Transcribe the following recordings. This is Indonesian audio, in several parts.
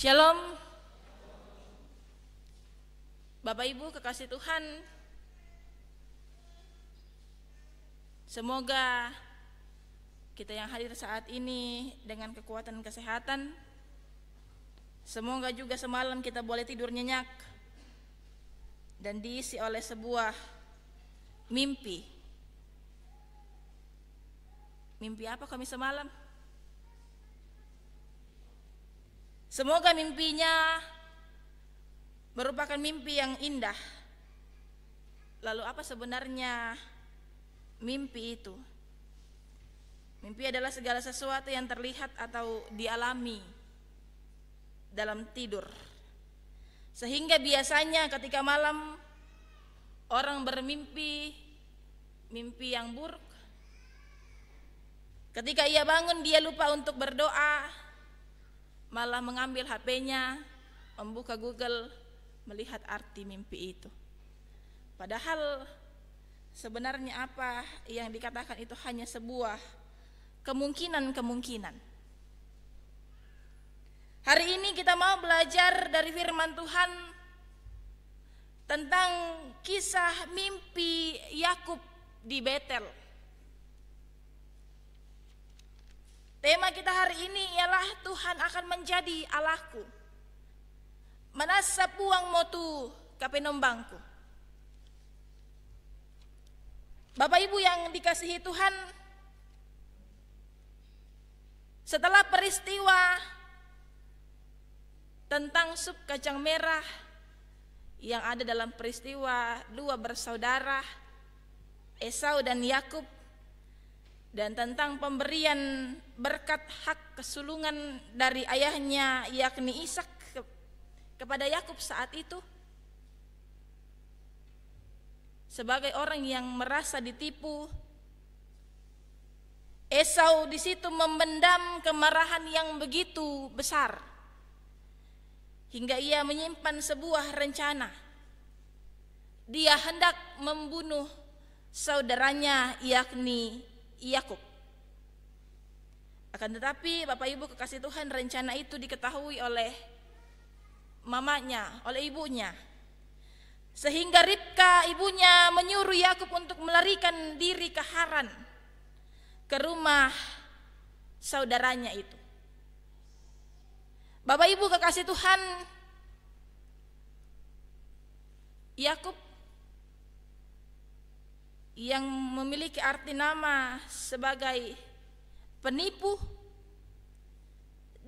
Shalom Bapak Ibu kekasih Tuhan Semoga kita yang hadir saat ini dengan kekuatan kesehatan Semoga juga semalam kita boleh tidur nyenyak Dan diisi oleh sebuah mimpi Mimpi apa kami semalam? Semoga mimpinya merupakan mimpi yang indah. Lalu apa sebenarnya mimpi itu? Mimpi adalah segala sesuatu yang terlihat atau dialami dalam tidur. Sehingga biasanya ketika malam orang bermimpi mimpi yang buruk. Ketika ia bangun dia lupa untuk berdoa, malah mengambil HP-nya, membuka Google, melihat arti mimpi itu. Padahal sebenarnya apa yang dikatakan itu hanya sebuah kemungkinan-kemungkinan. Hari ini kita mau belajar dari firman Tuhan tentang kisah mimpi Yakub di Betel. Tema kita hari ini ialah Tuhan akan menjadi Allahku. Manasa puang motu kapenombangku. Bapak Ibu yang dikasihi Tuhan, setelah peristiwa tentang sup kacang merah yang ada dalam peristiwa dua bersaudara Esau dan Yakub dan tentang pemberian berkat hak kesulungan dari ayahnya yakni Ishak ke, kepada Yakub saat itu sebagai orang yang merasa ditipu Esau di situ memendam kemarahan yang begitu besar hingga ia menyimpan sebuah rencana dia hendak membunuh saudaranya yakni Yakub. Akan tetapi Bapak Ibu kekasih Tuhan rencana itu diketahui oleh mamanya, oleh ibunya. Sehingga Ribka ibunya menyuruh Yakub untuk melarikan diri ke Haran, ke rumah saudaranya itu. Bapak Ibu kekasih Tuhan, Yakub yang memiliki arti nama sebagai penipu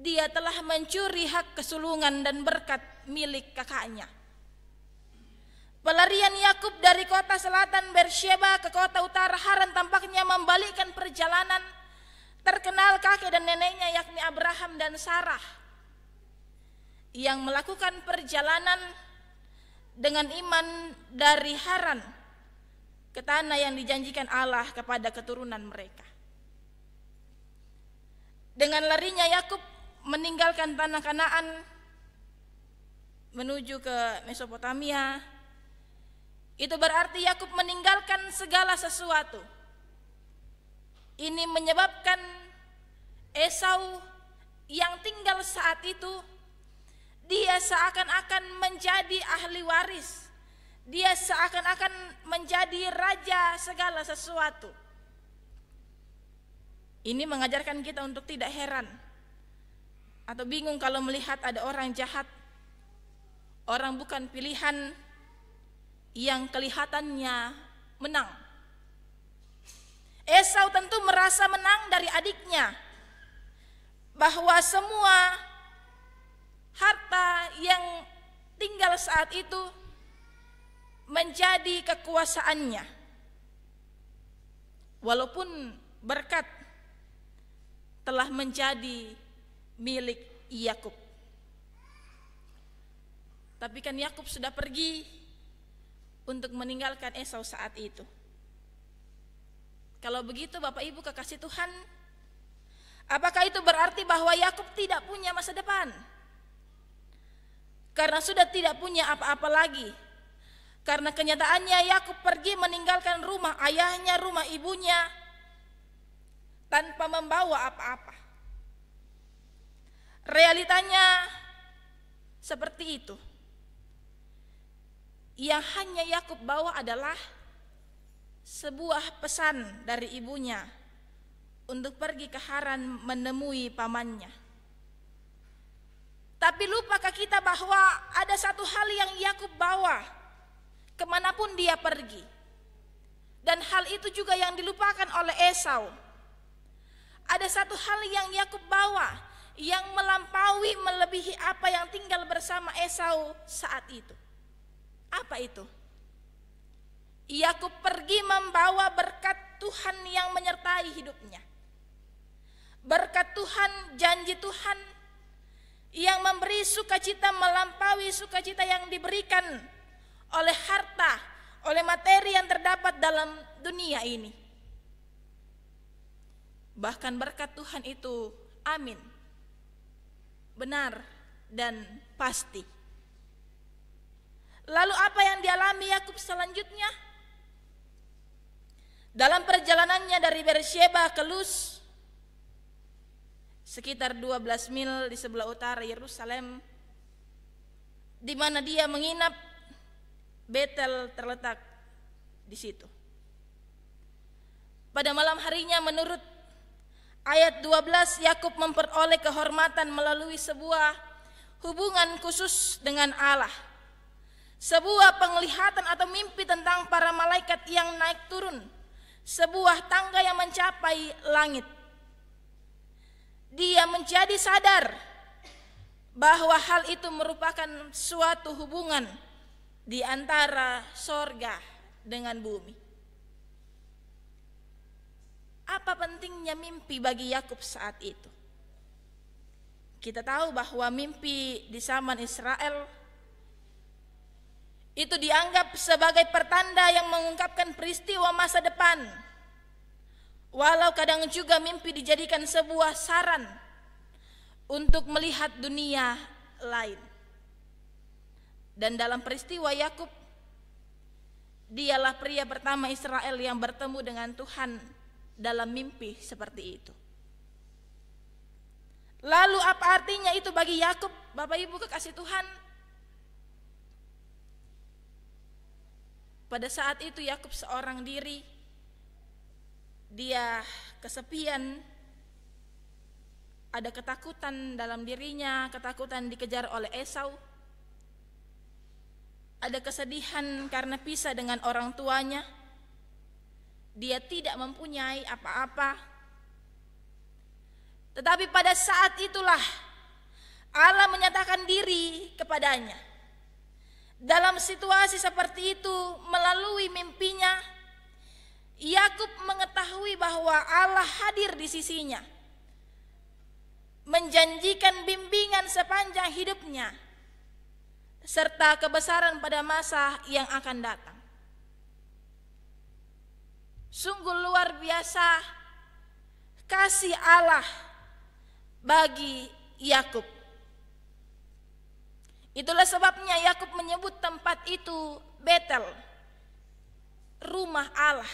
dia telah mencuri hak kesulungan dan berkat milik kakaknya Pelarian Yakub dari kota selatan Bersheba ke kota utara Haran tampaknya membalikkan perjalanan terkenal kakek dan neneknya yakni Abraham dan Sarah yang melakukan perjalanan dengan iman dari Haran ke tanah yang dijanjikan Allah kepada keturunan mereka. Dengan larinya Yakub meninggalkan tanah Kanaan menuju ke Mesopotamia. Itu berarti Yakub meninggalkan segala sesuatu. Ini menyebabkan Esau yang tinggal saat itu dia seakan-akan menjadi ahli waris dia seakan-akan menjadi raja segala sesuatu. Ini mengajarkan kita untuk tidak heran atau bingung kalau melihat ada orang jahat, orang bukan pilihan yang kelihatannya menang. Esau tentu merasa menang dari adiknya bahwa semua harta yang tinggal saat itu menjadi kekuasaannya. Walaupun berkat telah menjadi milik Yakub. Tapi kan Yakub sudah pergi untuk meninggalkan Esau saat itu. Kalau begitu Bapak Ibu kekasih Tuhan, apakah itu berarti bahwa Yakub tidak punya masa depan? Karena sudah tidak punya apa-apa lagi karena kenyataannya Yakub ya pergi meninggalkan rumah ayahnya, rumah ibunya tanpa membawa apa-apa. Realitanya seperti itu. Yang hanya Yakub bawa adalah sebuah pesan dari ibunya untuk pergi ke Haran menemui pamannya. Tapi lupakah kita bahwa ada satu hal yang Yakub bawa kemanapun dia pergi. Dan hal itu juga yang dilupakan oleh Esau. Ada satu hal yang Yakub bawa yang melampaui melebihi apa yang tinggal bersama Esau saat itu. Apa itu? Yakub pergi membawa berkat Tuhan yang menyertai hidupnya. Berkat Tuhan, janji Tuhan yang memberi sukacita melampaui sukacita yang diberikan oleh harta, oleh materi yang terdapat dalam dunia ini. Bahkan berkat Tuhan itu amin. Benar dan pasti. Lalu apa yang dialami Yakub selanjutnya? Dalam perjalanannya dari Beersheba ke Luz sekitar 12 mil di sebelah utara Yerusalem di mana dia menginap Betel terletak di situ. Pada malam harinya menurut ayat 12 Yakub memperoleh kehormatan melalui sebuah hubungan khusus dengan Allah. Sebuah penglihatan atau mimpi tentang para malaikat yang naik turun, sebuah tangga yang mencapai langit. Dia menjadi sadar bahwa hal itu merupakan suatu hubungan di antara sorga dengan bumi. Apa pentingnya mimpi bagi Yakub saat itu? Kita tahu bahwa mimpi di zaman Israel itu dianggap sebagai pertanda yang mengungkapkan peristiwa masa depan. Walau kadang juga mimpi dijadikan sebuah saran untuk melihat dunia lain. Dan dalam peristiwa Yakub dialah pria pertama Israel yang bertemu dengan Tuhan dalam mimpi seperti itu. Lalu apa artinya itu bagi Yakub, Bapak Ibu kekasih Tuhan? Pada saat itu Yakub seorang diri dia kesepian ada ketakutan dalam dirinya, ketakutan dikejar oleh Esau ada kesedihan karena pisah dengan orang tuanya, dia tidak mempunyai apa-apa. Tetapi pada saat itulah Allah menyatakan diri kepadanya. Dalam situasi seperti itu, melalui mimpinya, Yakub mengetahui bahwa Allah hadir di sisinya, menjanjikan bimbingan sepanjang hidupnya serta kebesaran pada masa yang akan datang. Sungguh luar biasa kasih Allah bagi Yakub. Itulah sebabnya Yakub menyebut tempat itu Betel, rumah Allah.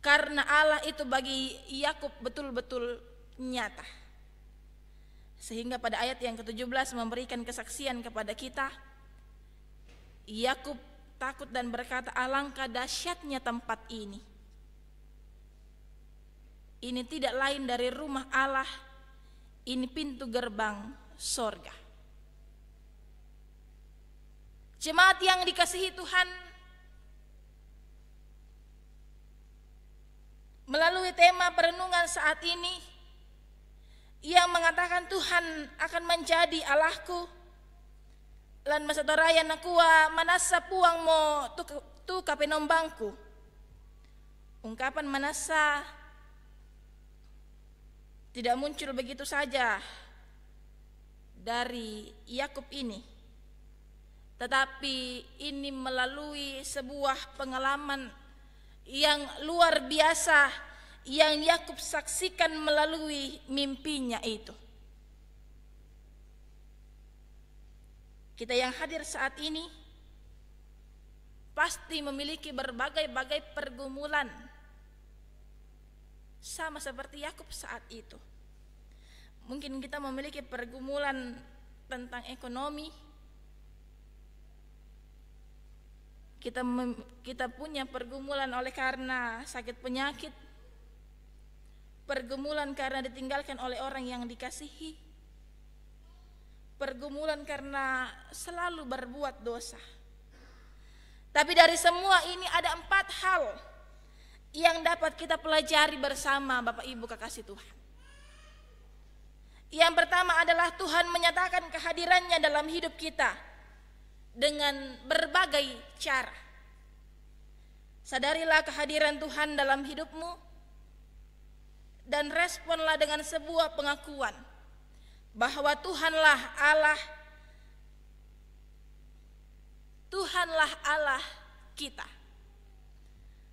Karena Allah itu bagi Yakub betul-betul nyata. Sehingga pada ayat yang ke-17 memberikan kesaksian kepada kita Yakub takut dan berkata alangkah dahsyatnya tempat ini Ini tidak lain dari rumah Allah Ini pintu gerbang sorga Jemaat yang dikasihi Tuhan Melalui tema perenungan saat ini yang mengatakan Tuhan akan menjadi Allahku lan nak nakua manasa puang mo tu, tu kapenombangku ungkapan manasa tidak muncul begitu saja dari Yakub ini tetapi ini melalui sebuah pengalaman yang luar biasa yang Yakub saksikan melalui mimpinya itu. Kita yang hadir saat ini pasti memiliki berbagai-bagai pergumulan sama seperti Yakub saat itu. Mungkin kita memiliki pergumulan tentang ekonomi. Kita kita punya pergumulan oleh karena sakit penyakit pergumulan karena ditinggalkan oleh orang yang dikasihi, pergumulan karena selalu berbuat dosa. Tapi dari semua ini ada empat hal yang dapat kita pelajari bersama Bapak Ibu kekasih Tuhan. Yang pertama adalah Tuhan menyatakan kehadirannya dalam hidup kita dengan berbagai cara. Sadarilah kehadiran Tuhan dalam hidupmu dan responlah dengan sebuah pengakuan bahwa Tuhanlah Allah Tuhanlah Allah kita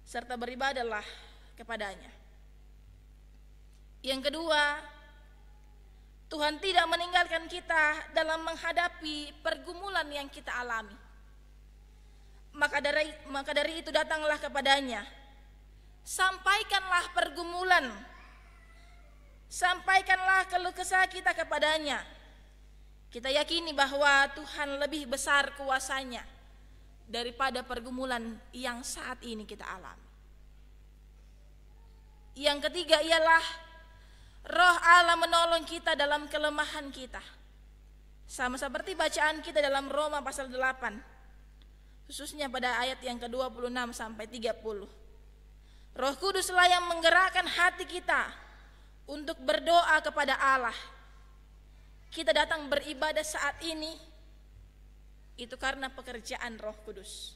serta beribadalah kepadanya. Yang kedua, Tuhan tidak meninggalkan kita dalam menghadapi pergumulan yang kita alami. Maka dari maka dari itu datanglah kepadanya. Sampaikanlah pergumulan Sampaikanlah keluh kesah kita kepadanya. Kita yakini bahwa Tuhan lebih besar kuasanya daripada pergumulan yang saat ini kita alami. Yang ketiga ialah roh Allah menolong kita dalam kelemahan kita. Sama seperti bacaan kita dalam Roma pasal 8. Khususnya pada ayat yang ke-26 sampai 30. Roh Kuduslah yang menggerakkan hati kita untuk berdoa kepada Allah. Kita datang beribadah saat ini itu karena pekerjaan Roh Kudus.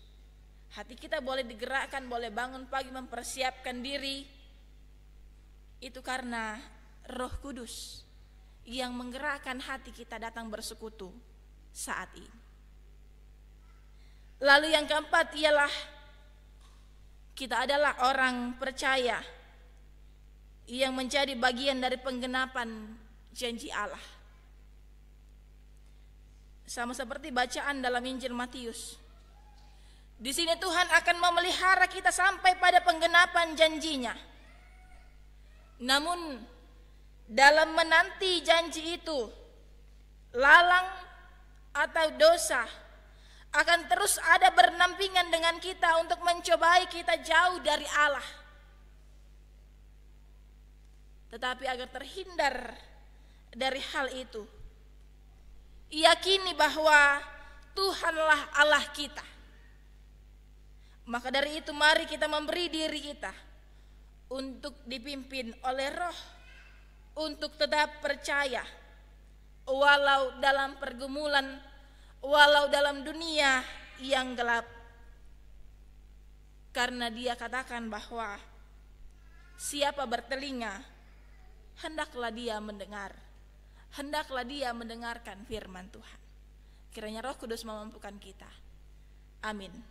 Hati kita boleh digerakkan, boleh bangun pagi mempersiapkan diri. Itu karena Roh Kudus yang menggerakkan hati kita datang bersekutu saat ini. Lalu yang keempat ialah kita adalah orang percaya yang menjadi bagian dari penggenapan janji Allah. Sama seperti bacaan dalam Injil Matius. Di sini Tuhan akan memelihara kita sampai pada penggenapan janjinya. Namun dalam menanti janji itu, lalang atau dosa akan terus ada bernampingan dengan kita untuk mencobai kita jauh dari Allah. Tetapi agar terhindar dari hal itu, yakini bahwa Tuhanlah Allah kita. Maka dari itu mari kita memberi diri kita untuk dipimpin oleh roh, untuk tetap percaya, walau dalam pergumulan, walau dalam dunia yang gelap. Karena dia katakan bahwa siapa bertelinga, hendaklah dia mendengar. Hendaklah dia mendengarkan firman Tuhan. Kiranya Roh Kudus memampukan kita. Amin.